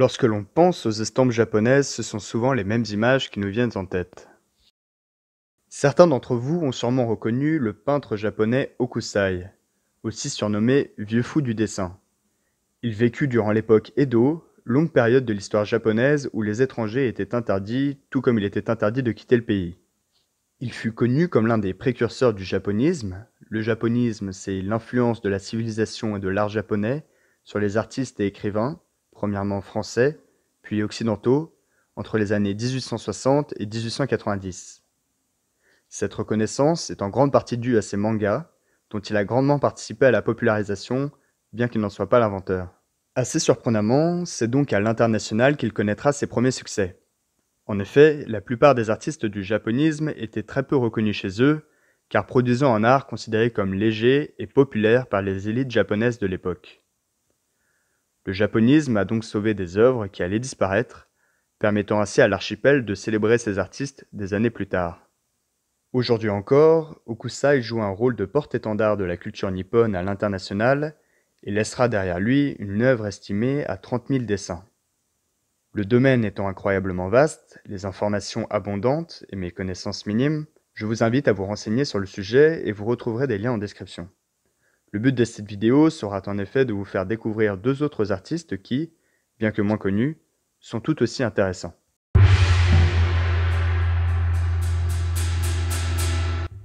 Lorsque l'on pense aux estampes japonaises, ce sont souvent les mêmes images qui nous viennent en tête. Certains d'entre vous ont sûrement reconnu le peintre japonais Okusai, aussi surnommé vieux fou du dessin. Il vécut durant l'époque Edo, longue période de l'histoire japonaise où les étrangers étaient interdits, tout comme il était interdit de quitter le pays. Il fut connu comme l'un des précurseurs du japonisme. Le japonisme, c'est l'influence de la civilisation et de l'art japonais sur les artistes et écrivains, premièrement français, puis occidentaux, entre les années 1860 et 1890. Cette reconnaissance est en grande partie due à ses mangas, dont il a grandement participé à la popularisation, bien qu'il n'en soit pas l'inventeur. Assez surprenamment, c'est donc à l'international qu'il connaîtra ses premiers succès. En effet, la plupart des artistes du japonisme étaient très peu reconnus chez eux, car produisant un art considéré comme léger et populaire par les élites japonaises de l'époque. Le japonisme a donc sauvé des œuvres qui allaient disparaître, permettant ainsi à l'archipel de célébrer ses artistes des années plus tard. Aujourd'hui encore, Okusai joue un rôle de porte-étendard de la culture nippone à l'international et laissera derrière lui une œuvre estimée à 30 000 dessins. Le domaine étant incroyablement vaste, les informations abondantes et mes connaissances minimes, je vous invite à vous renseigner sur le sujet et vous retrouverez des liens en description. Le but de cette vidéo sera en effet de vous faire découvrir deux autres artistes qui, bien que moins connus, sont tout aussi intéressants.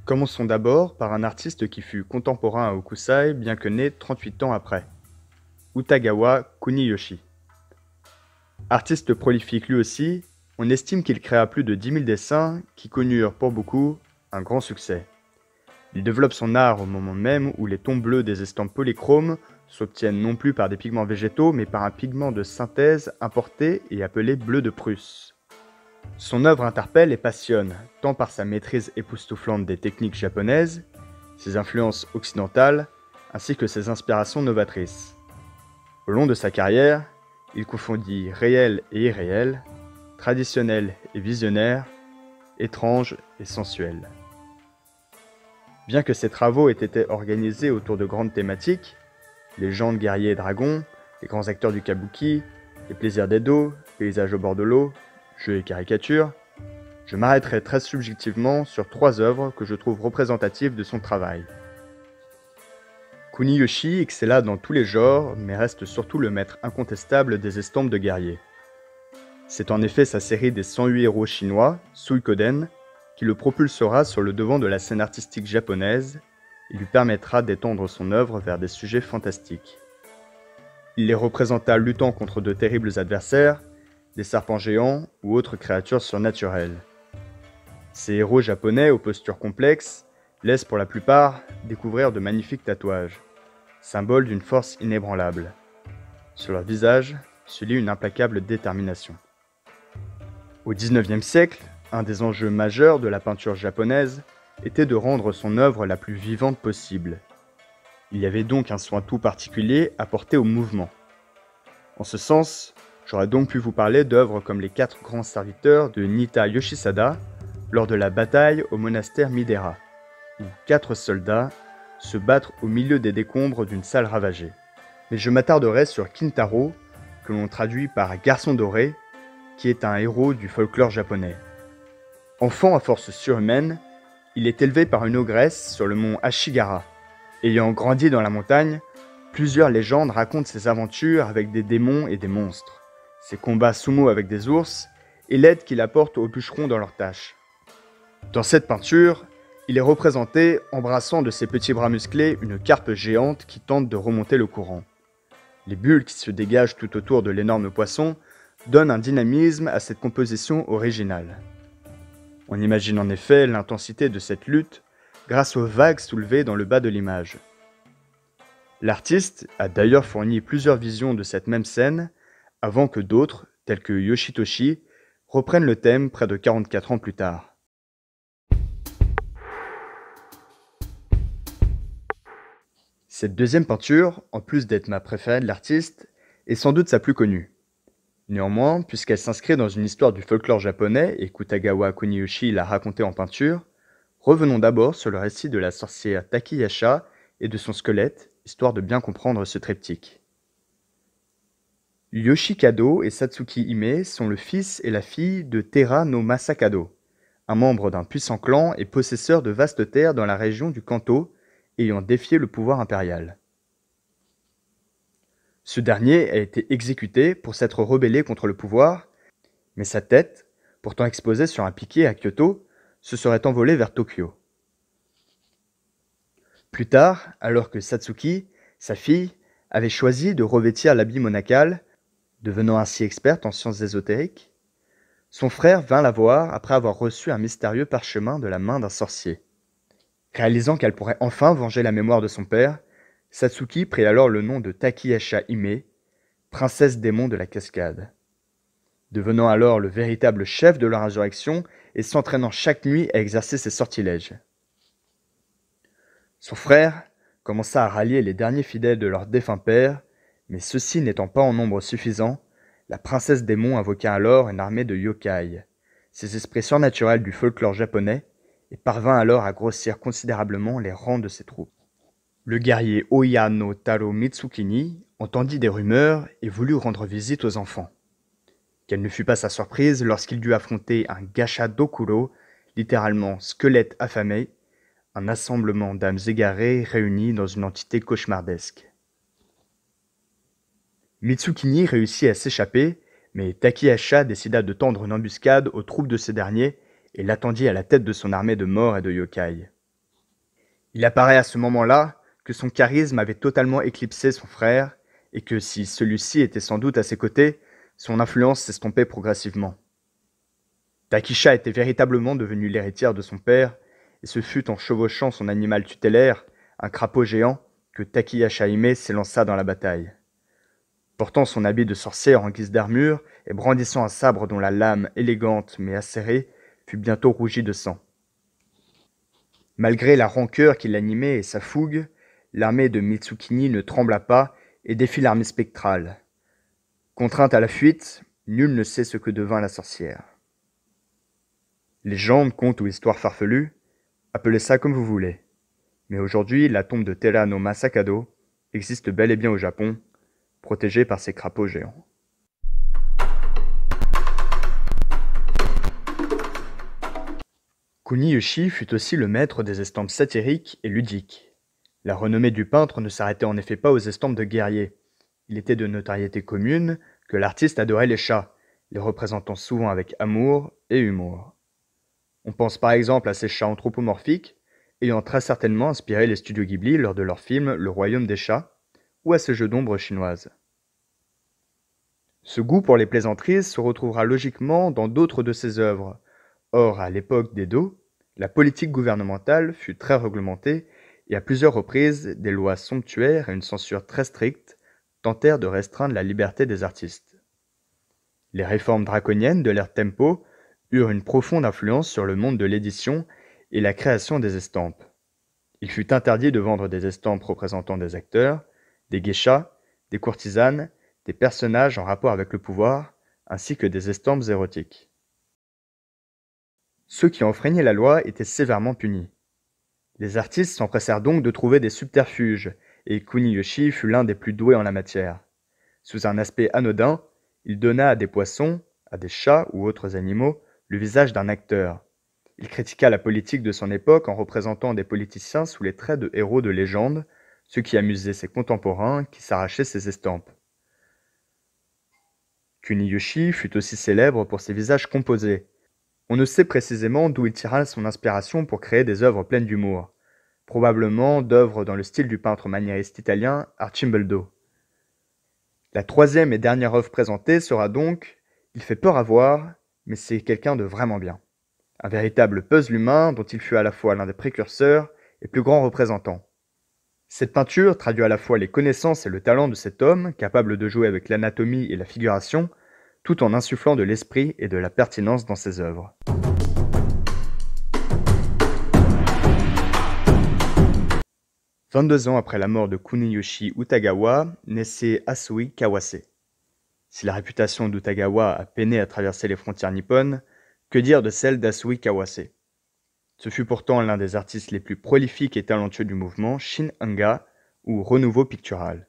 Commençons d'abord par un artiste qui fut contemporain à Okusai bien que né 38 ans après, Utagawa Kuniyoshi. Artiste prolifique lui aussi, on estime qu'il créa plus de 10 000 dessins qui connurent pour beaucoup un grand succès. Il développe son art au moment même où les tons bleus des estampes polychromes s'obtiennent non plus par des pigments végétaux mais par un pigment de synthèse importé et appelé bleu de Prusse. Son œuvre interpelle et passionne, tant par sa maîtrise époustouflante des techniques japonaises, ses influences occidentales, ainsi que ses inspirations novatrices. Au long de sa carrière, il confondit réel et irréel, traditionnel et visionnaire, étrange et sensuel. Bien que ses travaux aient été organisés autour de grandes thématiques, les guerriers et dragons, les grands acteurs du kabuki, les plaisirs des dos, paysages au bord de l'eau, jeux et caricatures, je m'arrêterai très subjectivement sur trois œuvres que je trouve représentatives de son travail. Kuniyoshi excella dans tous les genres, mais reste surtout le maître incontestable des estampes de guerriers. C'est en effet sa série des 108 héros chinois, Koden qui le propulsera sur le devant de la scène artistique japonaise et lui permettra d'étendre son œuvre vers des sujets fantastiques. Il les représenta luttant contre de terribles adversaires, des serpents géants ou autres créatures surnaturelles. Ces héros japonais aux postures complexes laissent pour la plupart découvrir de magnifiques tatouages, symboles d'une force inébranlable. Sur leur visage se lit une implacable détermination. Au XIXe siècle, un des enjeux majeurs de la peinture japonaise était de rendre son œuvre la plus vivante possible. Il y avait donc un soin tout particulier apporté au mouvement. En ce sens, j'aurais donc pu vous parler d'œuvres comme les quatre grands serviteurs de Nita Yoshisada lors de la bataille au monastère Midera, où quatre soldats se battent au milieu des décombres d'une salle ravagée. Mais je m'attarderai sur Kintaro, que l'on traduit par garçon doré, qui est un héros du folklore japonais. Enfant à force surhumaine, il est élevé par une ogresse sur le mont Ashigara. Ayant grandi dans la montagne, plusieurs légendes racontent ses aventures avec des démons et des monstres, ses combats sumo avec des ours et l'aide qu'il apporte aux bûcherons dans leurs tâches. Dans cette peinture, il est représenté embrassant de ses petits bras musclés une carpe géante qui tente de remonter le courant. Les bulles qui se dégagent tout autour de l'énorme poisson donnent un dynamisme à cette composition originale. On imagine en effet l'intensité de cette lutte grâce aux vagues soulevées dans le bas de l'image. L'artiste a d'ailleurs fourni plusieurs visions de cette même scène avant que d'autres, tels que Yoshitoshi, reprennent le thème près de 44 ans plus tard. Cette deuxième peinture, en plus d'être ma préférée de l'artiste, est sans doute sa plus connue. Néanmoins, puisqu'elle s'inscrit dans une histoire du folklore japonais et Kutagawa Kuniyoshi l'a racontée en peinture, revenons d'abord sur le récit de la sorcière Takiyasha et de son squelette, histoire de bien comprendre ce triptyque. Yoshikado et Satsuki Hime sont le fils et la fille de Tera no Masakado, un membre d'un puissant clan et possesseur de vastes terres dans la région du Kanto, ayant défié le pouvoir impérial. Ce dernier a été exécuté pour s'être rebellé contre le pouvoir, mais sa tête, pourtant exposée sur un piquet à Kyoto, se serait envolée vers Tokyo. Plus tard, alors que Satsuki, sa fille, avait choisi de revêtir l'habit monacal, devenant ainsi experte en sciences ésotériques, son frère vint la voir après avoir reçu un mystérieux parchemin de la main d'un sorcier. Réalisant qu'elle pourrait enfin venger la mémoire de son père, Satsuki prit alors le nom de Takiyasha Hime, princesse démon de la cascade. Devenant alors le véritable chef de leur insurrection et s'entraînant chaque nuit à exercer ses sortilèges. Son frère commença à rallier les derniers fidèles de leur défunt père, mais ceux-ci n'étant pas en nombre suffisant, la princesse démon invoqua alors une armée de yokai, ces esprits surnaturels du folklore japonais, et parvint alors à grossir considérablement les rangs de ses troupes. Le guerrier Oyano Taro Mitsukini entendit des rumeurs et voulut rendre visite aux enfants. Quelle ne fut pas sa surprise lorsqu'il dut affronter un gacha dokuro, littéralement squelette affamé, un assemblement d'âmes égarées réunies dans une entité cauchemardesque. Mitsukini réussit à s'échapper, mais Takihacha décida de tendre une embuscade aux troupes de ces derniers et l'attendit à la tête de son armée de morts et de yokai. Il apparaît à ce moment-là, que son charisme avait totalement éclipsé son frère, et que si celui-ci était sans doute à ses côtés, son influence s'estompait progressivement. Takisha était véritablement devenu l'héritière de son père, et ce fut en chevauchant son animal tutélaire, un crapaud géant, que Takiya Shaime s'élança dans la bataille. Portant son habit de sorcière en guise d'armure et brandissant un sabre dont la lame, élégante mais acérée, fut bientôt rougie de sang. Malgré la rancœur qui l'animait et sa fougue, l'armée de Mitsukini ne trembla pas et défit l'armée spectrale. Contrainte à la fuite, nul ne sait ce que devint la sorcière. Légende, conte ou histoire farfelues, appelez ça comme vous voulez. Mais aujourd'hui, la tombe de Terano Masakado existe bel et bien au Japon, protégée par ses crapauds géants. Kuniyoshi fut aussi le maître des estampes satiriques et ludiques. La renommée du peintre ne s'arrêtait en effet pas aux estampes de guerriers. Il était de notoriété commune que l'artiste adorait les chats, les représentant souvent avec amour et humour. On pense par exemple à ces chats anthropomorphiques, ayant très certainement inspiré les studios Ghibli lors de leur film Le Royaume des chats, ou à ces jeux d'ombre chinoises. Ce goût pour les plaisanteries se retrouvera logiquement dans d'autres de ses œuvres. Or, à l'époque d'Edo, la politique gouvernementale fut très réglementée et à plusieurs reprises, des lois somptuaires et une censure très stricte tentèrent de restreindre la liberté des artistes. Les réformes draconiennes de l'ère Tempo eurent une profonde influence sur le monde de l'édition et la création des estampes. Il fut interdit de vendre des estampes représentant des acteurs, des geishas, des courtisanes, des personnages en rapport avec le pouvoir, ainsi que des estampes érotiques. Ceux qui enfreignaient la loi étaient sévèrement punis. Les artistes s'empressèrent donc de trouver des subterfuges, et Kuniyoshi fut l'un des plus doués en la matière. Sous un aspect anodin, il donna à des poissons, à des chats ou autres animaux, le visage d'un acteur. Il critiqua la politique de son époque en représentant des politiciens sous les traits de héros de légende, ce qui amusait ses contemporains qui s'arrachaient ses estampes. Kuniyoshi fut aussi célèbre pour ses visages composés, on ne sait précisément d'où il tira son inspiration pour créer des œuvres pleines d'humour, probablement d'œuvres dans le style du peintre maniériste italien Archimboldo. La troisième et dernière œuvre présentée sera donc Il fait peur à voir, mais c'est quelqu'un de vraiment bien. Un véritable puzzle humain dont il fut à la fois l'un des précurseurs et plus grand représentant. Cette peinture traduit à la fois les connaissances et le talent de cet homme, capable de jouer avec l'anatomie et la figuration, tout en insufflant de l'esprit et de la pertinence dans ses œuvres. 22 ans après la mort de Kuniyoshi Utagawa, naissait Asui Kawase. Si la réputation d'Utagawa a peiné à traverser les frontières nippones, que dire de celle d'Asui Kawase Ce fut pourtant l'un des artistes les plus prolifiques et talentueux du mouvement Shin-anga ou renouveau pictural.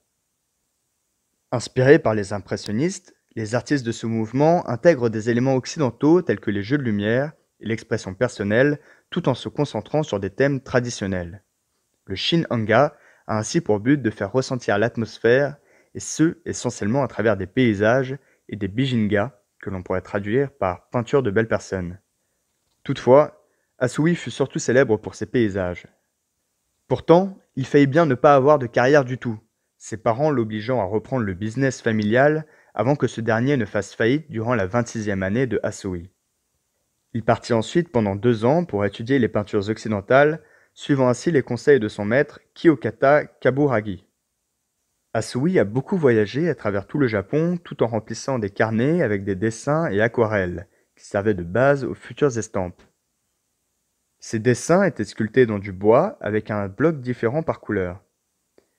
Inspiré par les impressionnistes, les artistes de ce mouvement intègrent des éléments occidentaux tels que les jeux de lumière et l'expression personnelle tout en se concentrant sur des thèmes traditionnels. Le shin hanga a ainsi pour but de faire ressentir l'atmosphère et ce essentiellement à travers des paysages et des bijinga que l'on pourrait traduire par peinture de belles personnes. Toutefois, Asui fut surtout célèbre pour ses paysages. Pourtant, il faillit bien ne pas avoir de carrière du tout, ses parents l'obligeant à reprendre le business familial avant que ce dernier ne fasse faillite durant la 26e année de Asui. Il partit ensuite pendant deux ans pour étudier les peintures occidentales, suivant ainsi les conseils de son maître Kiyokata Kaburagi. Asui a beaucoup voyagé à travers tout le Japon tout en remplissant des carnets avec des dessins et aquarelles, qui servaient de base aux futures estampes. Ses dessins étaient sculptés dans du bois avec un bloc différent par couleur.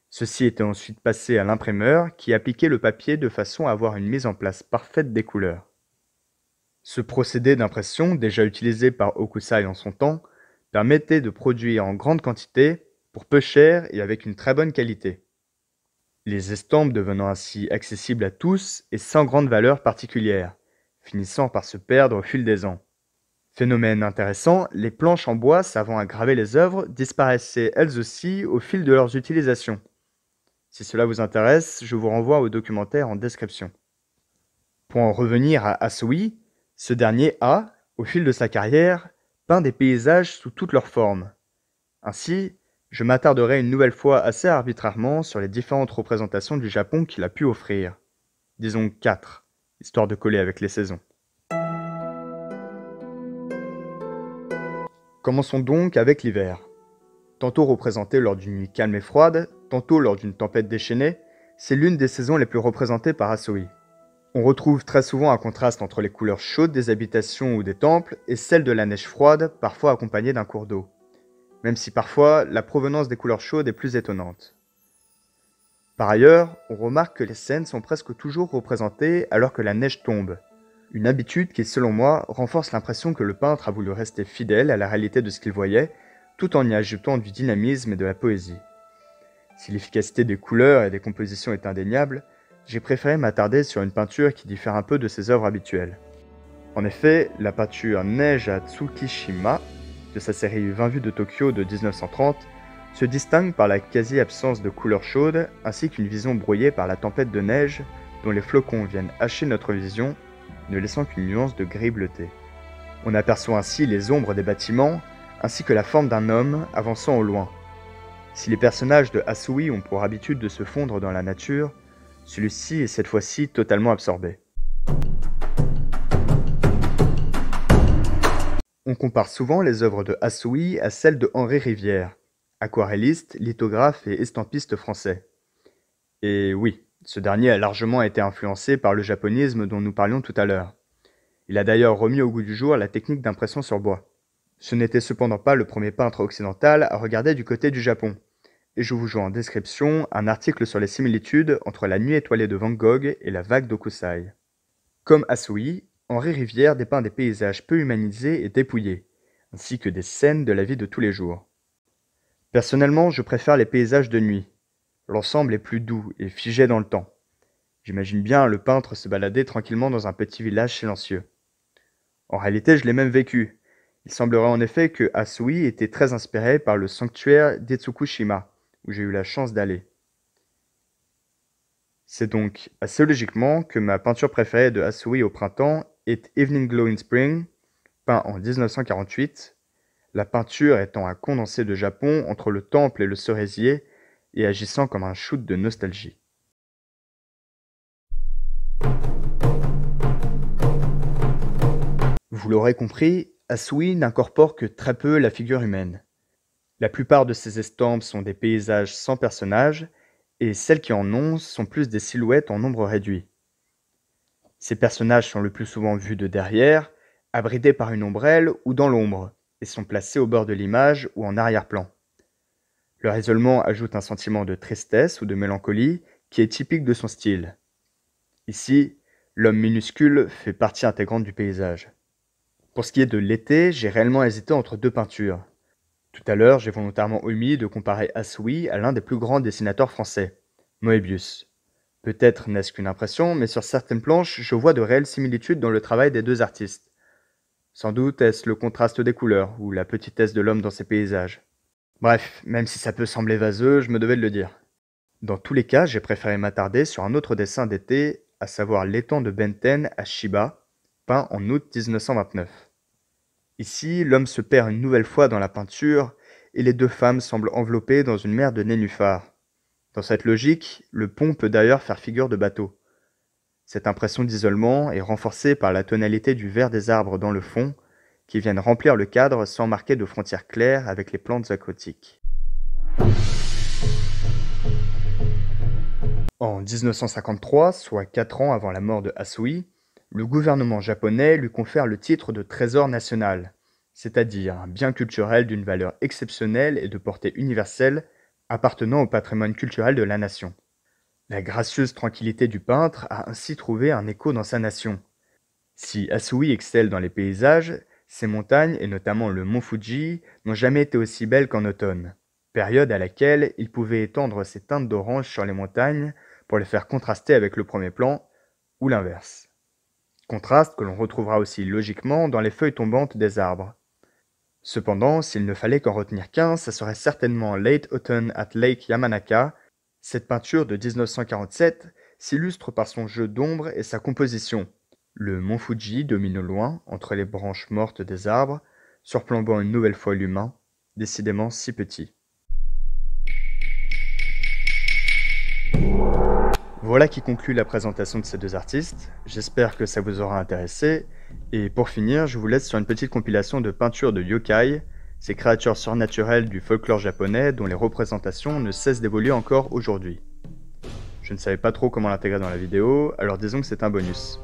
Ceci était ensuite passé à l'imprimeur qui appliquait le papier de façon à avoir une mise en place parfaite des couleurs. Ce procédé d'impression, déjà utilisé par Okusai en son temps, permettait de produire en grande quantité, pour peu cher et avec une très bonne qualité. Les estampes devenant ainsi accessibles à tous et sans grande valeur particulière, finissant par se perdre au fil des ans. Phénomène intéressant, les planches en bois servant à graver les œuvres disparaissaient elles aussi au fil de leurs utilisations. Si cela vous intéresse, je vous renvoie au documentaire en description. Pour en revenir à Asui, ce dernier a, au fil de sa carrière, peint des paysages sous toutes leurs formes. Ainsi, je m'attarderai une nouvelle fois assez arbitrairement sur les différentes représentations du Japon qu'il a pu offrir. Disons quatre, histoire de coller avec les saisons. Commençons donc avec l'hiver. Tantôt représenté lors d'une nuit calme et froide, tantôt lors d'une tempête déchaînée, c'est l'une des saisons les plus représentées par Asoi. On retrouve très souvent un contraste entre les couleurs chaudes des habitations ou des temples et celles de la neige froide, parfois accompagnée d'un cours d'eau. Même si parfois la provenance des couleurs chaudes est plus étonnante. Par ailleurs, on remarque que les scènes sont presque toujours représentées alors que la neige tombe. Une habitude qui, selon moi, renforce l'impression que le peintre a voulu rester fidèle à la réalité de ce qu'il voyait, tout en y ajoutant du dynamisme et de la poésie. Si l'efficacité des couleurs et des compositions est indéniable, j'ai préféré m'attarder sur une peinture qui diffère un peu de ses œuvres habituelles. En effet, la peinture Neige à Tsukishima de sa série 20 vues de Tokyo de 1930 se distingue par la quasi-absence de couleurs chaudes ainsi qu'une vision brouillée par la tempête de neige dont les flocons viennent hacher notre vision, ne laissant qu'une nuance de gris bleuté. On aperçoit ainsi les ombres des bâtiments ainsi que la forme d'un homme avançant au loin, si les personnages de Asui ont pour habitude de se fondre dans la nature, celui-ci est cette fois-ci totalement absorbé. On compare souvent les œuvres de Asui à celles de Henri Rivière, aquarelliste, lithographe et estampiste français. Et oui, ce dernier a largement été influencé par le japonisme dont nous parlions tout à l'heure. Il a d'ailleurs remis au goût du jour la technique d'impression sur bois. Ce n'était cependant pas le premier peintre occidental à regarder du côté du Japon et je vous joins en description un article sur les similitudes entre la nuit étoilée de Van Gogh et la vague d'Okusai. Comme Asui, Henri Rivière dépeint des paysages peu humanisés et dépouillés, ainsi que des scènes de la vie de tous les jours. Personnellement, je préfère les paysages de nuit. L'ensemble est plus doux et figé dans le temps. J'imagine bien le peintre se balader tranquillement dans un petit village silencieux. En réalité, je l'ai même vécu. Il semblerait en effet que Asui était très inspiré par le sanctuaire d'Etsukushima, j'ai eu la chance d'aller. C'est donc assez logiquement que ma peinture préférée de Asui au printemps est Evening Glow in Spring, peint en 1948, la peinture étant un condensé de Japon entre le temple et le cerisier et agissant comme un shoot de nostalgie. Vous l'aurez compris, Asui n'incorpore que très peu la figure humaine. La plupart de ces estampes sont des paysages sans personnages, et celles qui en ont sont plus des silhouettes en nombre réduit. Ces personnages sont le plus souvent vus de derrière, abridés par une ombrelle ou dans l'ombre, et sont placés au bord de l'image ou en arrière-plan. Leur isolement ajoute un sentiment de tristesse ou de mélancolie qui est typique de son style. Ici, l'homme minuscule fait partie intégrante du paysage. Pour ce qui est de l'été, j'ai réellement hésité entre deux peintures. Tout à l'heure, j'ai volontairement omis de comparer Asui à l'un des plus grands dessinateurs français, Moebius. Peut-être n'est-ce qu'une impression, mais sur certaines planches, je vois de réelles similitudes dans le travail des deux artistes. Sans doute est-ce le contraste des couleurs ou la petitesse de l'homme dans ses paysages. Bref, même si ça peut sembler vaseux, je me devais de le dire. Dans tous les cas, j'ai préféré m'attarder sur un autre dessin d'été, à savoir l'étang de Benten à Shiba, peint en août 1929. Ici, l'homme se perd une nouvelle fois dans la peinture et les deux femmes semblent enveloppées dans une mer de nénuphars. Dans cette logique, le pont peut d'ailleurs faire figure de bateau. Cette impression d'isolement est renforcée par la tonalité du vert des arbres dans le fond, qui viennent remplir le cadre sans marquer de frontières claires avec les plantes aquatiques. En 1953, soit quatre ans avant la mort de Asui, le gouvernement japonais lui confère le titre de trésor national, c'est-à-dire un bien culturel d'une valeur exceptionnelle et de portée universelle appartenant au patrimoine culturel de la nation. La gracieuse tranquillité du peintre a ainsi trouvé un écho dans sa nation. Si Asui excelle dans les paysages, ses montagnes, et notamment le mont Fuji, n'ont jamais été aussi belles qu'en automne, période à laquelle il pouvait étendre ses teintes d'orange sur les montagnes pour les faire contraster avec le premier plan, ou l'inverse contraste que l'on retrouvera aussi logiquement dans les feuilles tombantes des arbres. Cependant, s'il ne fallait qu'en retenir qu'un, ça serait certainement Late Autumn at Lake Yamanaka. Cette peinture de 1947 s'illustre par son jeu d'ombre et sa composition. Le mont Fuji domine au loin, entre les branches mortes des arbres, surplombant une nouvelle fois l'humain, décidément si petit. Voilà qui conclut la présentation de ces deux artistes. J'espère que ça vous aura intéressé. Et pour finir, je vous laisse sur une petite compilation de peintures de yokai, ces créatures surnaturelles du folklore japonais dont les représentations ne cessent d'évoluer encore aujourd'hui. Je ne savais pas trop comment l'intégrer dans la vidéo, alors disons que c'est un bonus.